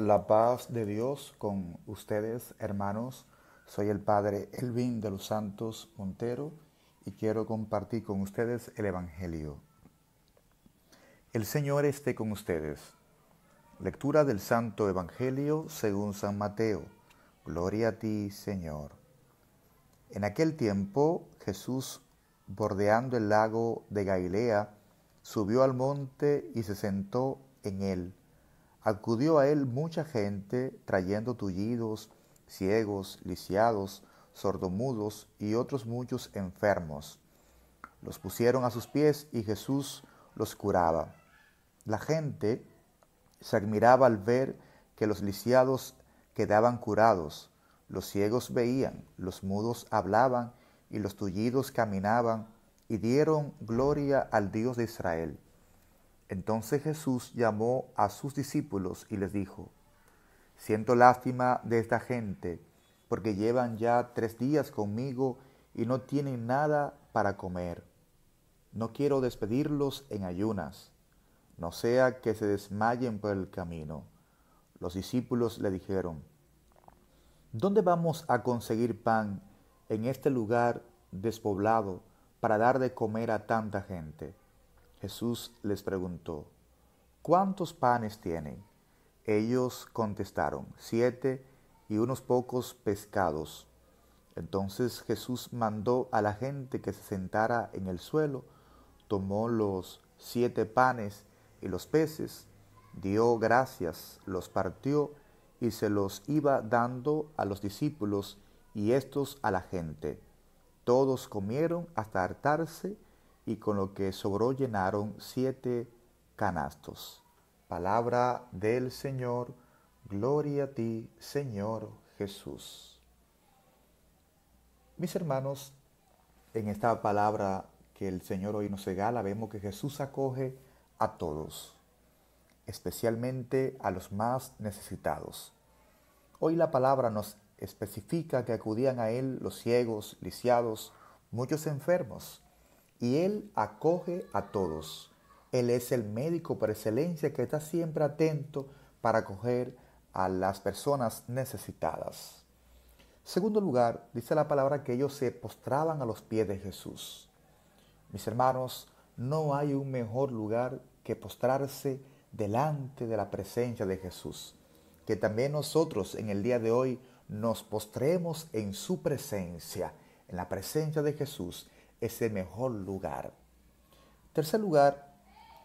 la paz de Dios con ustedes, hermanos. Soy el Padre Elvin de los Santos Montero y quiero compartir con ustedes el Evangelio. El Señor esté con ustedes. Lectura del Santo Evangelio según San Mateo. Gloria a ti, Señor. En aquel tiempo Jesús, bordeando el lago de Galilea, subió al monte y se sentó en él Acudió a él mucha gente trayendo tullidos, ciegos, lisiados, sordomudos y otros muchos enfermos. Los pusieron a sus pies y Jesús los curaba. La gente se admiraba al ver que los lisiados quedaban curados, los ciegos veían, los mudos hablaban y los tullidos caminaban y dieron gloria al Dios de Israel. Entonces Jesús llamó a sus discípulos y les dijo, Siento lástima de esta gente, porque llevan ya tres días conmigo y no tienen nada para comer. No quiero despedirlos en ayunas, no sea que se desmayen por el camino. Los discípulos le dijeron, ¿dónde vamos a conseguir pan en este lugar despoblado para dar de comer a tanta gente? Jesús les preguntó, ¿cuántos panes tienen? Ellos contestaron, siete y unos pocos pescados. Entonces Jesús mandó a la gente que se sentara en el suelo, tomó los siete panes y los peces, dio gracias, los partió y se los iba dando a los discípulos y estos a la gente. Todos comieron hasta hartarse y con lo que sobró llenaron siete canastos. Palabra del Señor, gloria a ti, Señor Jesús. Mis hermanos, en esta palabra que el Señor hoy nos regala, vemos que Jesús acoge a todos, especialmente a los más necesitados. Hoy la palabra nos especifica que acudían a Él los ciegos, lisiados, muchos enfermos, y Él acoge a todos. Él es el médico por excelencia que está siempre atento para acoger a las personas necesitadas. Segundo lugar, dice la palabra que ellos se postraban a los pies de Jesús. Mis hermanos, no hay un mejor lugar que postrarse delante de la presencia de Jesús. Que también nosotros en el día de hoy nos postremos en su presencia, en la presencia de Jesús, ese mejor lugar. tercer lugar,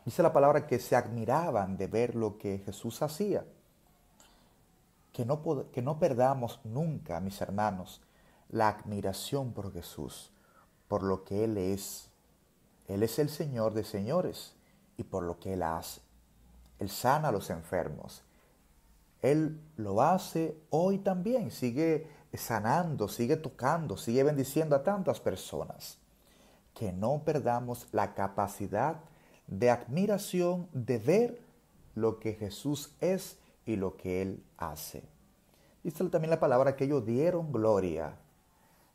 dice la palabra que se admiraban de ver lo que Jesús hacía. Que no, que no perdamos nunca, mis hermanos, la admiración por Jesús, por lo que Él es. Él es el Señor de señores y por lo que Él hace. Él sana a los enfermos. Él lo hace hoy también. Sigue sanando, sigue tocando, sigue bendiciendo a tantas personas que no perdamos la capacidad de admiración de ver lo que Jesús es y lo que Él hace. Dice también la palabra que ellos dieron gloria.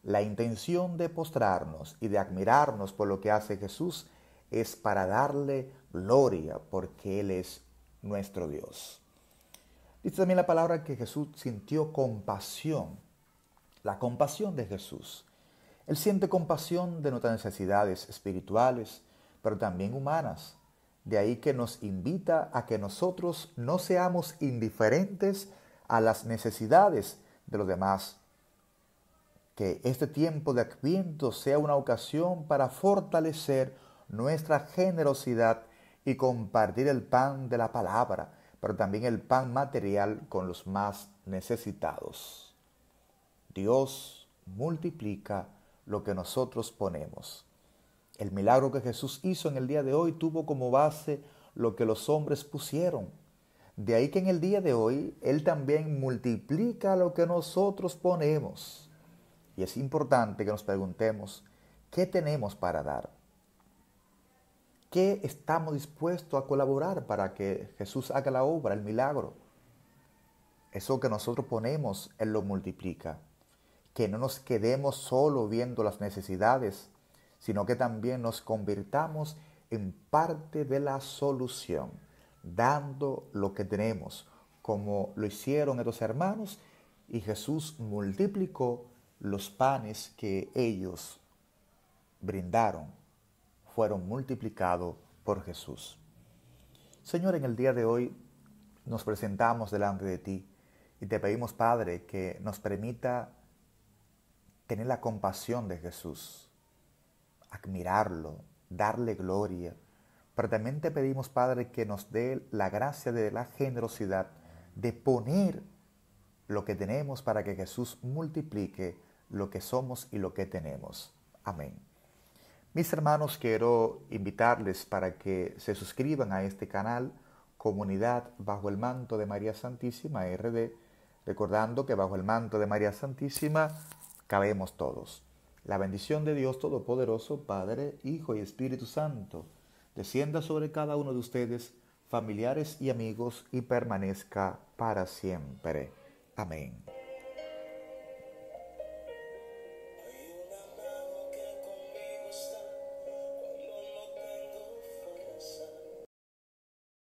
La intención de postrarnos y de admirarnos por lo que hace Jesús es para darle gloria porque Él es nuestro Dios. Dice también la palabra que Jesús sintió compasión, la compasión de Jesús. Él siente compasión de nuestras necesidades espirituales, pero también humanas. De ahí que nos invita a que nosotros no seamos indiferentes a las necesidades de los demás. Que este tiempo de Adviento sea una ocasión para fortalecer nuestra generosidad y compartir el pan de la palabra, pero también el pan material con los más necesitados. Dios multiplica lo que nosotros ponemos. El milagro que Jesús hizo en el día de hoy tuvo como base lo que los hombres pusieron. De ahí que en el día de hoy Él también multiplica lo que nosotros ponemos. Y es importante que nos preguntemos, ¿qué tenemos para dar? ¿Qué estamos dispuestos a colaborar para que Jesús haga la obra, el milagro? Eso que nosotros ponemos, Él lo multiplica que no nos quedemos solo viendo las necesidades, sino que también nos convirtamos en parte de la solución, dando lo que tenemos, como lo hicieron estos hermanos, y Jesús multiplicó los panes que ellos brindaron, fueron multiplicados por Jesús. Señor, en el día de hoy nos presentamos delante de ti y te pedimos, Padre, que nos permita tener la compasión de Jesús, admirarlo, darle gloria. Pero también te pedimos, Padre, que nos dé la gracia de la generosidad, de poner lo que tenemos para que Jesús multiplique lo que somos y lo que tenemos. Amén. Mis hermanos, quiero invitarles para que se suscriban a este canal, Comunidad Bajo el Manto de María Santísima, RD, recordando que bajo el manto de María Santísima cabemos todos. La bendición de Dios Todopoderoso, Padre, Hijo y Espíritu Santo, descienda sobre cada uno de ustedes, familiares y amigos, y permanezca para siempre. Amén.